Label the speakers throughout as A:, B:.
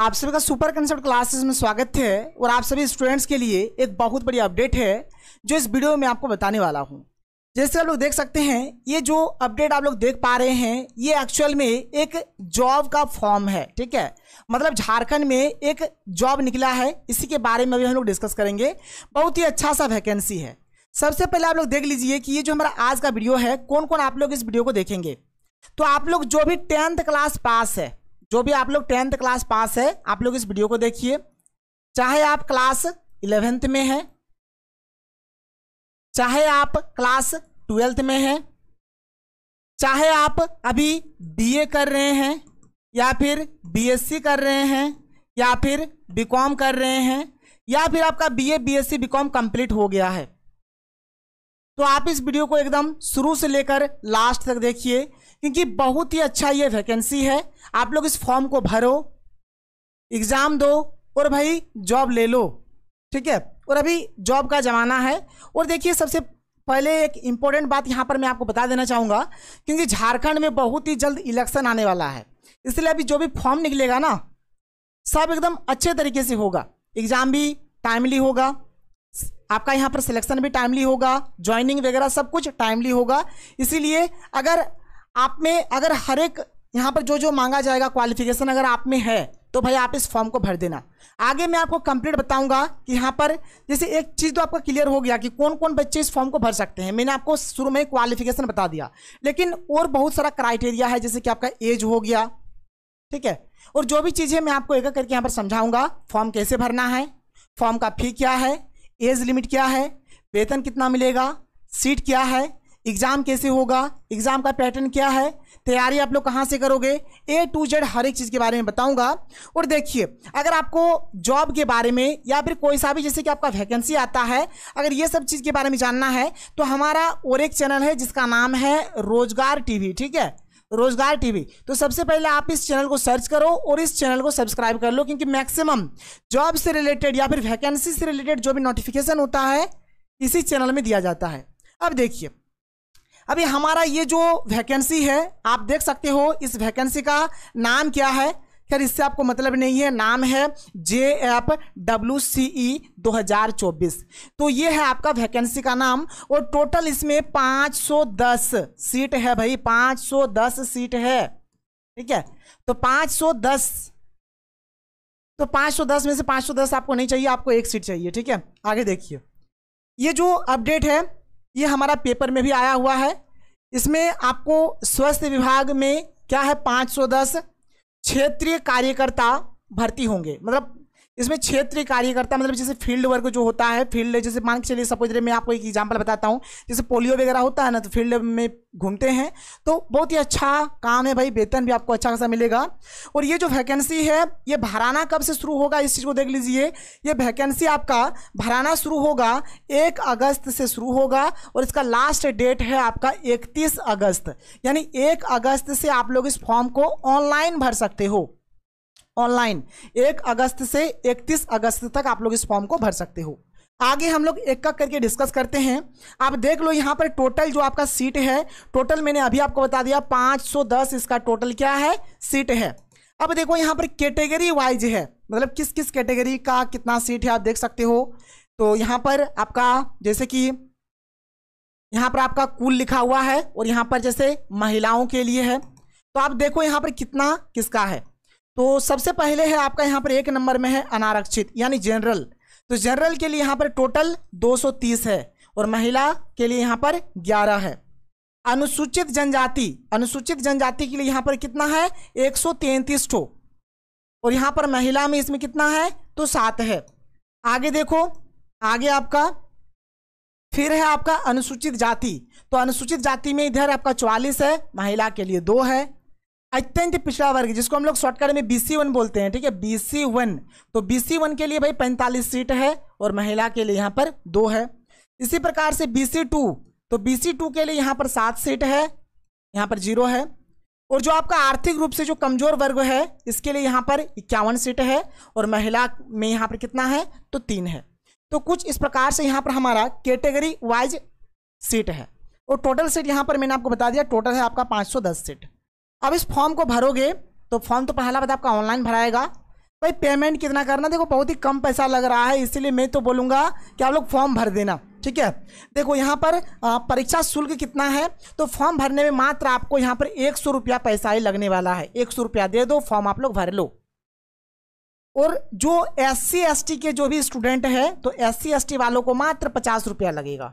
A: आप सभी का सुपर कंसेप्ट क्लासेस में स्वागत है और आप सभी स्टूडेंट्स के लिए एक बहुत बड़ी अपडेट है जो इस वीडियो में आपको बताने वाला हूँ जैसे आप लोग देख सकते हैं ये जो अपडेट आप लोग देख पा रहे हैं ये एक्चुअल में एक जॉब का फॉर्म है ठीक है मतलब झारखंड में एक जॉब निकला है इसी के बारे में भी हम लोग डिस्कस करेंगे बहुत ही अच्छा सा वैकेंसी है सबसे पहले आप लोग देख लीजिए कि ये जो हमारा आज का वीडियो है कौन कौन आप लोग इस वीडियो को देखेंगे तो आप लोग जो भी टेंथ क्लास पास है जो भी आप लोग टेंथ क्लास पास है आप लोग इस वीडियो को देखिए चाहे आप क्लास इलेवेंथ में हैं चाहे आप क्लास ट्वेल्थ में हैं चाहे आप अभी बीए कर रहे हैं या फिर बीएससी कर रहे हैं या फिर बीकॉम कर रहे हैं या फिर आपका बीए बीएससी बीकॉम कंप्लीट हो गया है तो आप इस वीडियो को एकदम शुरू से लेकर लास्ट तक देखिए क्योंकि बहुत ही अच्छा ये वैकेंसी है आप लोग इस फॉर्म को भरो एग्ज़ाम दो और भाई जॉब ले लो ठीक है और अभी जॉब का ज़माना है और देखिए सबसे पहले एक इम्पोर्टेंट बात यहाँ पर मैं आपको बता देना चाहूँगा क्योंकि झारखंड में बहुत ही जल्द इलेक्शन आने वाला है इसलिए अभी जो भी फॉर्म निकलेगा ना सब एकदम अच्छे तरीके से होगा एग्ज़ाम भी टाइमली होगा आपका यहाँ पर सिलेक्शन भी टाइमली होगा ज्वाइनिंग वगैरह सब कुछ टाइमली होगा इसीलिए अगर आप में अगर हर एक यहाँ पर जो जो मांगा जाएगा क्वालिफिकेशन अगर आप में है तो भाई आप इस फॉर्म को भर देना आगे मैं आपको कंप्लीट बताऊंगा कि यहाँ पर जैसे एक चीज़ तो आपका क्लियर हो गया कि कौन कौन बच्चे इस फॉर्म को भर सकते हैं मैंने आपको शुरू में क्वालिफिकेशन बता दिया लेकिन और बहुत सारा क्राइटेरिया है जैसे कि आपका एज हो गया ठीक है और जो भी चीज़ें मैं आपको एक एक करके यहाँ पर समझाऊँगा फॉर्म कैसे भरना है फॉर्म का फी क्या है एज लिमिट क्या है वेतन कितना मिलेगा सीट क्या है एग्ज़ाम कैसे होगा एग्ज़ाम का पैटर्न क्या है तैयारी आप लोग कहाँ से करोगे ए टू जेड हर एक चीज़ के बारे में बताऊंगा और देखिए अगर आपको जॉब के बारे में या फिर कोई सा भी जैसे कि आपका वैकेंसी आता है अगर ये सब चीज़ के बारे में जानना है तो हमारा और एक चैनल है जिसका नाम है रोजगार टीवी ठीक है रोजगार टीवी तो सबसे पहले आप इस चैनल को सर्च करो और इस चैनल को सब्सक्राइब कर लो क्योंकि मैक्सिमम जॉब से रिलेटेड या फिर वैकेंसी से रिलेटेड जो भी नोटिफिकेशन होता है इसी चैनल में दिया जाता है अब देखिए अभी हमारा ये जो वैकेंसी है आप देख सकते हो इस वैकेंसी का नाम क्या है खैर इससे आपको मतलब नहीं है नाम है जे एफ डब्ल्यू सी ई दो हजार चौबीस तो ये है आपका वैकेंसी का नाम और टोटल इसमें पाँच सौ दस सीट है भाई पाँच सौ दस सीट है ठीक है तो पाँच सौ दस तो 510 सौ दस में से पाँच सौ दस आपको नहीं चाहिए आपको एक सीट चाहिए ठीक है आगे देखिए ये जो अपडेट है ये हमारा पेपर में भी आया हुआ है इसमें आपको स्वास्थ्य विभाग में क्या है 510 क्षेत्रीय कार्यकर्ता भर्ती होंगे मतलब इसमें क्षेत्रीय कार्यकर्ता मतलब जैसे फील्ड वर्क जो होता है फील्ड जैसे मान के चलिए सपोज मैं आपको एक एग्जाम्पल बताता हूँ जैसे पोलियो वगैरह होता है ना तो फील्ड में घूमते हैं तो बहुत ही अच्छा काम है भाई वेतन भी आपको अच्छा खासा मिलेगा और ये जो वैकेंसी है ये भराना कब से शुरू होगा इस चीज़ को देख लीजिए ये वैकेंसी आपका भराना शुरू होगा एक अगस्त से शुरू होगा और इसका लास्ट डेट है आपका इकतीस अगस्त यानी एक अगस्त से आप लोग इस फॉर्म को ऑनलाइन भर सकते हो ऑनलाइन एक अगस्त से इकतीस अगस्त तक आप लोग इस फॉर्म को भर सकते हो आगे हम लोग एक एक करके डिस्कस करते हैं आप देख लो यहाँ पर टोटल जो आपका सीट है टोटल मैंने अभी आपको बता दिया 510 इसका टोटल क्या है सीट है अब देखो यहाँ पर कैटेगरी वाइज है मतलब किस किस कैटेगरी का कितना सीट है आप देख सकते हो तो यहाँ पर आपका जैसे कि यहाँ पर आपका कुल लिखा हुआ है और यहाँ पर जैसे महिलाओं के लिए है तो आप देखो यहाँ पर कितना किसका है तो सबसे पहले है आपका यहाँ पर एक नंबर में है अनारक्षित यानी जनरल तो जनरल के लिए यहाँ पर टोटल 230 है और महिला के लिए यहाँ पर 11 है अनुसूचित जनजाति अनुसूचित जनजाति के लिए यहाँ पर कितना है एक सौ और यहाँ पर महिला में इसमें कितना है तो सात है आगे देखो आगे आपका फिर है आपका अनुसूचित जाति तो अनुसूचित जाति में इधर आपका 44 है महिला के लिए दो है अत्यंत पिछड़ा वर्ग जिसको हम लोग शॉर्टकट में बी वन बोलते हैं ठीक है बी सी वन तो बी सी वन के लिए भाई पैंतालीस सीट है और महिला के लिए यहाँ पर दो है इसी प्रकार से बी सी टू तो बी सी टू के लिए यहाँ पर सात सीट है यहाँ पर जीरो है और जो आपका आर्थिक रूप से जो कमजोर वर्ग है इसके लिए यहाँ पर इक्यावन सीट है और महिला में यहाँ पर कितना है तो तीन है तो कुछ इस प्रकार से यहाँ पर हमारा कैटेगरी वाइज सीट है और टोटल सीट यहाँ पर मैंने आपको बता दिया टोटल है आपका पाँच सीट अब इस फॉर्म को भरोगे तो फॉर्म तो पहला बता आपका ऑनलाइन भराएगा भाई पेमेंट कितना करना देखो बहुत ही कम पैसा लग रहा है इसीलिए मैं तो बोलूँगा कि आप लोग फॉर्म भर देना ठीक है देखो यहाँ पर परीक्षा शुल्क कितना है तो फॉर्म भरने में मात्र आपको यहाँ पर एक सौ रुपया पैसा ही लगने वाला है एक सौ रुपया दे दो फॉर्म आप लोग भर लो और जो एस सी एस टी के जो भी स्टूडेंट है तो एस सी एस टी वालों को मात्र पचास रुपया लगेगा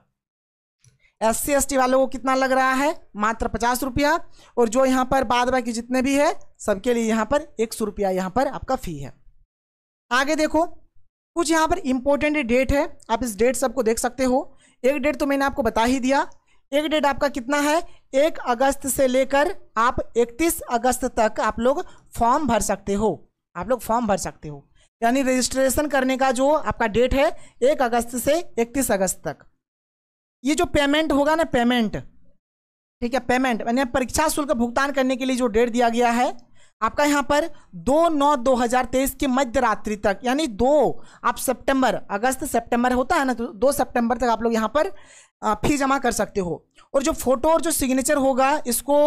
A: एस सी एस टी वालों को कितना लग रहा है मात्र पचास रुपया और जो यहाँ पर बाद बाकी जितने भी है सबके लिए यहाँ पर एक सौ रुपया यहाँ पर आपका फी है आगे देखो कुछ यहाँ पर इम्पोर्टेंट डेट है आप इस डेट सबको देख सकते हो एक डेट तो मैंने आपको बता ही दिया एक डेट आपका कितना है एक अगस्त से लेकर आप इकतीस अगस्त तक आप लोग फॉर्म भर सकते हो आप लोग फॉर्म भर सकते हो यानी रजिस्ट्रेशन करने का जो आपका डेट है एक अगस्त से इकतीस अगस्त तक ये जो पेमेंट होगा ना पेमेंट ठीक है पेमेंट मैंने परीक्षा शुल्क भुगतान करने के लिए जो डेट दिया गया है आपका यहाँ पर दो नौ दो हज़ार तेईस की मध्य रात्रि तक यानी दो आप सितंबर अगस्त सितंबर होता है ना तो दो सितंबर तक आप लोग यहाँ पर फी जमा कर सकते हो और जो फोटो और जो सिग्नेचर होगा इसको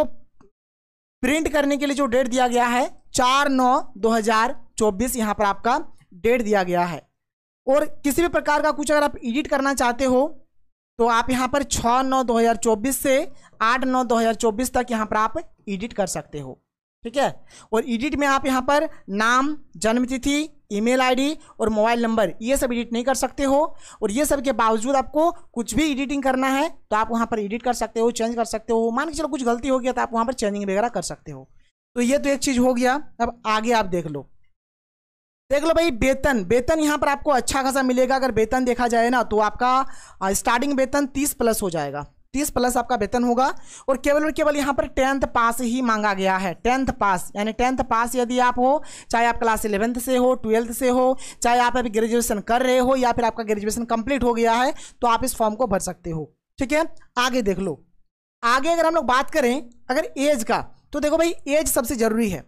A: प्रिंट करने के लिए जो डेट दिया गया है चार नौ दो हज़ार चौबीस यहाँ पर आपका डेट दिया गया है और किसी भी प्रकार का कुछ अगर आप एडिट करना चाहते हो तो आप यहाँ पर छः नौ दो हज़ार चौबीस से आठ नौ दो हजार चौबीस तक यहाँ पर आप एडिट कर सकते हो ठीक है और एडिट में आप यहाँ पर नाम जन्म तिथि ईमेल आईडी और मोबाइल नंबर ये सब एडिट नहीं कर सकते हो और ये सब के बावजूद आपको कुछ भी एडिटिंग करना है तो आप वहाँ पर एडिट कर सकते हो चेंज कर सकते हो मान के चलो कुछ गलती हो गया तो आप वहाँ पर चेंजिंग वगैरह कर सकते हो तो ये तो एक चीज़ हो गया अब आगे आप देख लो देख लो भाई वेतन वेतन यहाँ पर आपको अच्छा खासा मिलेगा अगर वेतन देखा जाए ना तो आपका स्टार्टिंग वेतन तीस प्लस हो जाएगा तीस प्लस आपका वेतन होगा और केवल और केवल यहाँ पर टेंथ पास ही मांगा गया है टेंथ पास यानी टेंथ पास यदि आप हो चाहे आप क्लास इलेवेंथ से हो ट्वेल्थ से हो चाहे आप अभी ग्रेजुएशन कर रहे हो या फिर आपका ग्रेजुएशन कंप्लीट हो गया है तो आप इस फॉर्म को भर सकते हो ठीक है आगे देख लो आगे अगर हम लोग बात करें अगर एज का तो देखो भाई एज सबसे ज़रूरी है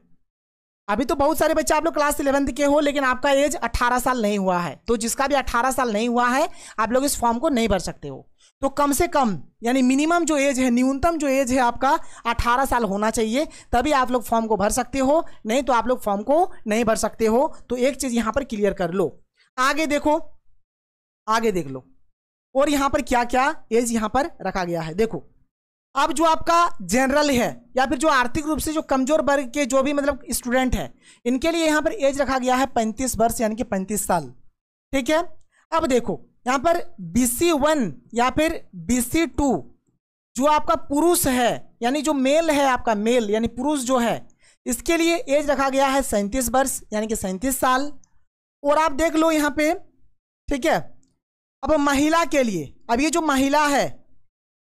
A: अभी तो बहुत सारे बच्चे आप लोग क्लास इलेवंथ के हो लेकिन आपका एज 18 साल नहीं हुआ है तो जिसका भी 18 साल नहीं हुआ है आप लोग इस फॉर्म को नहीं भर सकते हो तो कम से कम यानी मिनिमम जो एज है न्यूनतम जो एज है आपका 18 साल होना चाहिए तभी आप लोग फॉर्म को भर सकते हो नहीं तो आप लोग फॉर्म को नहीं भर सकते हो तो एक चीज़ यहां पर क्लियर कर लो आगे देखो आगे देख लो और यहां पर क्या क्या एज यहां पर रखा गया है देखो अब जो आपका जनरल है या फिर जो आर्थिक रूप से जो कमजोर वर्ग के जो भी मतलब स्टूडेंट है इनके लिए यहाँ पर एज रखा गया है पैंतीस वर्ष यानी कि पैंतीस साल ठीक है अब देखो यहाँ पर बी सी वन या फिर बी सी टू जो आपका पुरुष है यानी जो मेल है आपका मेल यानी पुरुष जो है इसके लिए एज रखा गया है सैंतीस वर्ष यानी कि सैंतीस साल और आप देख लो यहाँ पे ठीक है अब महिला के लिए अब ये जो महिला है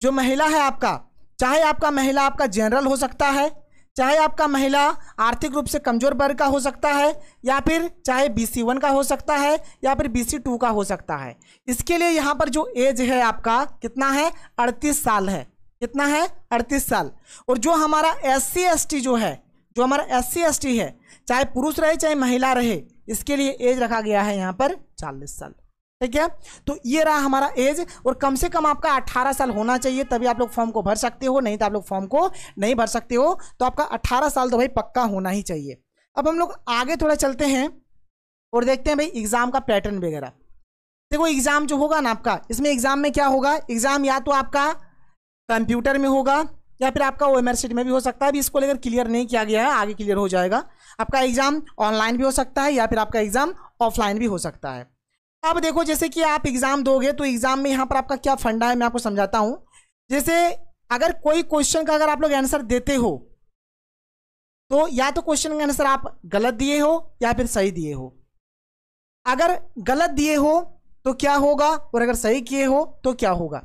A: जो महिला है आपका चाहे आपका महिला आपका जनरल हो सकता है चाहे आपका महिला आर्थिक रूप से कमज़ोर वर्ग का हो सकता है या फिर चाहे बी सी वन का हो सकता है या फिर बी सी टू का हो सकता है इसके लिए यहाँ पर जो एज है आपका कितना है अड़तीस साल है कितना है अड़तीस साल और जो हमारा एस सी एस टी जो है जो हमारा एस सी एस टी है चाहे पुरुष रहे चाहे महिला रहे इसके लिए एज रखा गया है यहाँ पर चालीस साल ठीक है तो ये रहा हमारा एज और कम से कम आपका 18 साल होना चाहिए तभी आप लोग फॉर्म को भर सकते हो नहीं तो आप लोग फॉर्म को नहीं भर सकते हो तो आपका 18 साल तो भाई पक्का होना ही चाहिए अब हम लोग आगे थोड़ा चलते हैं और देखते हैं भाई एग्ज़ाम का पैटर्न वगैरह देखो एग्ज़ाम जो होगा ना आपका इसमें एग्ज़ाम में क्या होगा एग्ज़ाम या तो आपका कंप्यूटर में होगा या फिर आपका ओ एम में भी हो सकता है अभी इसको लेकर क्लियर नहीं किया गया है आगे क्लियर हो जाएगा आपका एग्ज़ाम ऑनलाइन भी हो सकता है या फिर आपका एग्ज़ाम ऑफलाइन भी हो सकता है अब देखो जैसे कि आप एग्ज़ाम दोगे तो एग्ज़ाम में यहाँ पर आपका क्या फंडा है मैं आपको समझाता हूँ जैसे अगर कोई क्वेश्चन का अगर आप लोग आंसर देते हो तो या तो क्वेश्चन का आंसर आप गलत दिए हो या फिर सही दिए हो अगर गलत दिए हो तो क्या होगा और अगर सही किए हो तो क्या होगा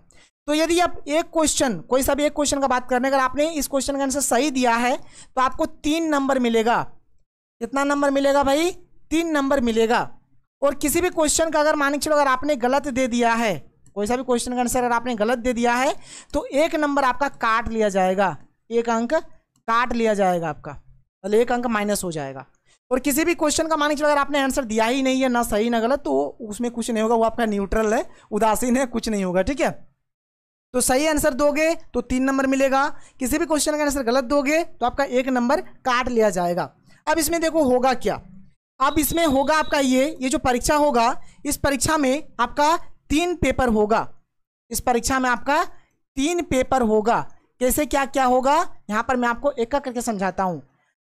A: तो यदि आप एक क्वेश्चन कोई सा भी एक क्वेश्चन का बात करने अगर आपने इस क्वेश्चन का आंसर सही दिया है तो आपको तीन नंबर मिलेगा कितना नंबर मिलेगा भाई तीन नंबर मिलेगा और किसी भी क्वेश्चन का अगर मान के चलो अगर आपने गलत दे दिया है कोई सा भी क्वेश्चन का आंसर अगर आपने गलत दे दिया है तो एक नंबर आपका काट लिया जाएगा एक अंक काट लिया जाएगा आपका मतलब एक अंक माइनस हो जाएगा और किसी भी क्वेश्चन का मान के चलो अगर आपने आंसर दिया ही नहीं है ना सही ना गलत तो उसमें कुछ नहीं होगा वो आपका न्यूट्रल है उदासीन है कुछ नहीं होगा ठीक है तो सही आंसर दोगे तो तीन नंबर मिलेगा किसी भी क्वेश्चन का आंसर गलत दोगे तो आपका एक नंबर काट लिया जाएगा अब इसमें देखो होगा क्या अब इसमें होगा आपका ये ये जो परीक्षा होगा इस परीक्षा में आपका तीन पेपर होगा इस परीक्षा में आपका तीन पेपर होगा कैसे क्या क्या होगा यहाँ पर मैं आपको एक एक करके समझाता हूँ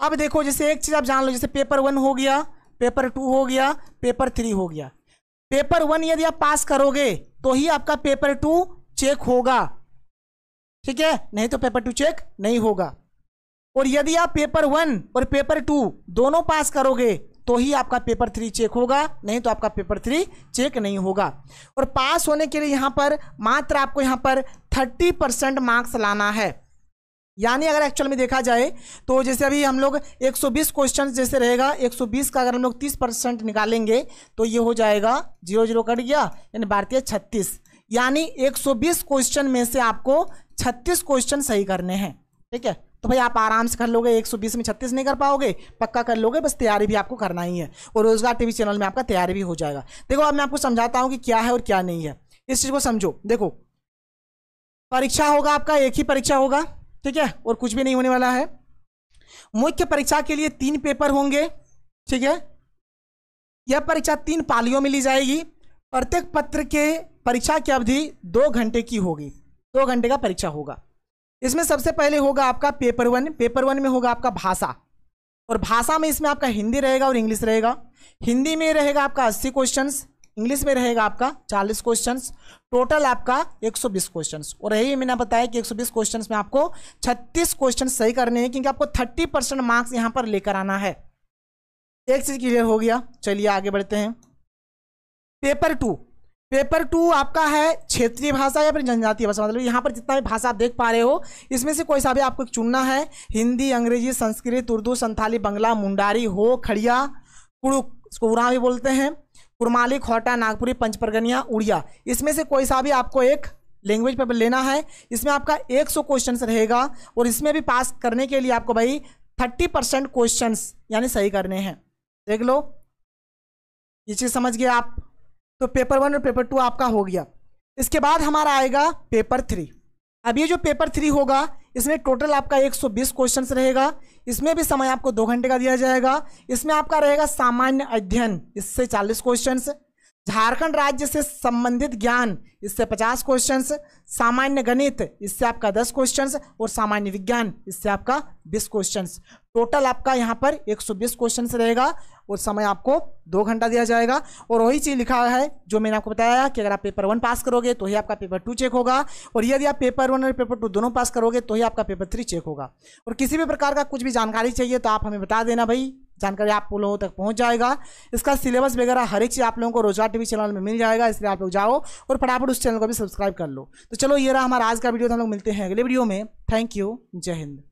A: अब देखो जैसे एक चीज़ आप जान लो जैसे पेपर वन हो गया पेपर टू हो गया पेपर थ्री हो गया पेपर वन यदि आप पास करोगे तो ही आपका पेपर टू चेक होगा ठीक है नहीं तो पेपर टू चेक नहीं होगा और यदि आप पेपर वन और पेपर टू दोनों पास करोगे तो ही आपका पेपर थ्री चेक होगा नहीं तो आपका पेपर थ्री चेक नहीं होगा और पास होने के लिए यहाँ पर मात्र आपको यहाँ पर थर्टी परसेंट मार्क्स लाना है यानी अगर एक्चुअल में देखा जाए तो जैसे अभी हम लोग 120 क्वेश्चन जैसे रहेगा 120 का अगर हम लोग 30 परसेंट निकालेंगे तो ये हो जाएगा जीरो जीरो कट गया यानी भारतीय छत्तीस यानी 120 क्वेश्चन में से आपको 36 क्वेश्चन सही करने हैं ठीक है तो भाई आप आराम से कर लोगे 120 में 36 नहीं कर पाओगे पक्का कर लोगे बस तैयारी भी आपको करना ही है और रोजगार टीवी चैनल में आपका तैयारी भी हो जाएगा देखो अब मैं आपको समझाता हूँ कि क्या है और क्या नहीं है इस चीज़ को समझो देखो परीक्षा होगा आपका एक ही परीक्षा होगा ठीक है और कुछ भी नहीं होने वाला है मुख्य परीक्षा के लिए तीन पेपर होंगे ठीक है यह परीक्षा तीन पालियों में ली जाएगी प्रत्येक पत्र के परीक्षा की अवधि दो घंटे की होगी दो घंटे का परीक्षा होगा इसमें सबसे पहले होगा आपका पेपर वन पेपर वन में होगा आपका भाषा और भाषा में इसमें आपका हिंदी रहेगा और इंग्लिश रहेगा हिंदी में रहेगा आपका अस्सी क्वेश्चन इंग्लिश में रहेगा आपका चालीस क्वेश्चन टोटल आपका एक सौ बीस क्वेश्चन और यही मैंने बताया कि एक सौ बीस क्वेश्चन में आपको छत्तीस क्वेश्चन सही करने हैं क्योंकि आपको थर्टी परसेंट मार्क्स यहाँ पर लेकर आना है एक चीज़ क्लियर हो गया चलिए आगे बढ़ते हैं पेपर टू पेपर टू आपका है क्षेत्रीय भाषा या फिर जनजातीय भाषा मतलब यहाँ पर जितना भी भाषा आप देख पा रहे हो इसमें से कोई सा भी आपको चुनना है हिंदी अंग्रेजी संस्कृत उर्दू संथाली बंगला मुंडारी हो खड़िया कुड़ुक इसको उड़ा भी बोलते हैं कुरमाली खोटा नागपुरी पंचप्रगनिया उड़िया इसमें से कोई सा भी आपको एक लैंग्वेज पेपर लेना है इसमें आपका सौ क्वेश्चन रहेगा और इसमें भी पास करने के लिए आपको भाई थर्टी परसेंट क्वेश्चन यानी सही करने हैं देख लो ये चीज़ समझ गए आप तो पेपर वन और पेपर टू आपका हो गया इसके बाद हमारा आएगा पेपर थ्री अब ये जो पेपर थ्री होगा इसमें टोटल आपका 120 क्वेश्चंस रहेगा इसमें भी समय आपको दो घंटे का दिया जाएगा इसमें आपका रहेगा सामान्य अध्ययन इससे 40 क्वेश्चंस झारखंड राज्य से संबंधित ज्ञान इससे 50 क्वेश्चंस सामान्य गणित इससे आपका 10 क्वेश्चंस और सामान्य विज्ञान इससे आपका 20 क्वेश्चंस टोटल आपका यहाँ पर 120 क्वेश्चन रहेगा और समय आपको दो घंटा दिया जाएगा और वही चीज़ लिखा है जो मैंने आपको बताया कि अगर आप पेपर वन पास करोगे तो ही आपका पेपर टू चेक होगा और यदि आप पेपर वन और पेपर टू दोनों पास करोगे तो ही आपका पेपर थ्री चेक होगा और किसी भी प्रकार का कुछ भी जानकारी चाहिए तो आप हमें बता देना भाई जानकारी आप लोगों तक पहुंच जाएगा इसका सिलेबस वगैरह हर एक चीज़ आप लोगों को रोजगार टीवी चैनल में मिल जाएगा इसलिए आप लोग जाओ और फटाफट उस चैनल को भी सब्सक्राइब कर लो तो चलो ये रहा हमारा आज का वीडियो तो हम लोग मिलते हैं अगले वीडियो में थैंक यू जय हिंद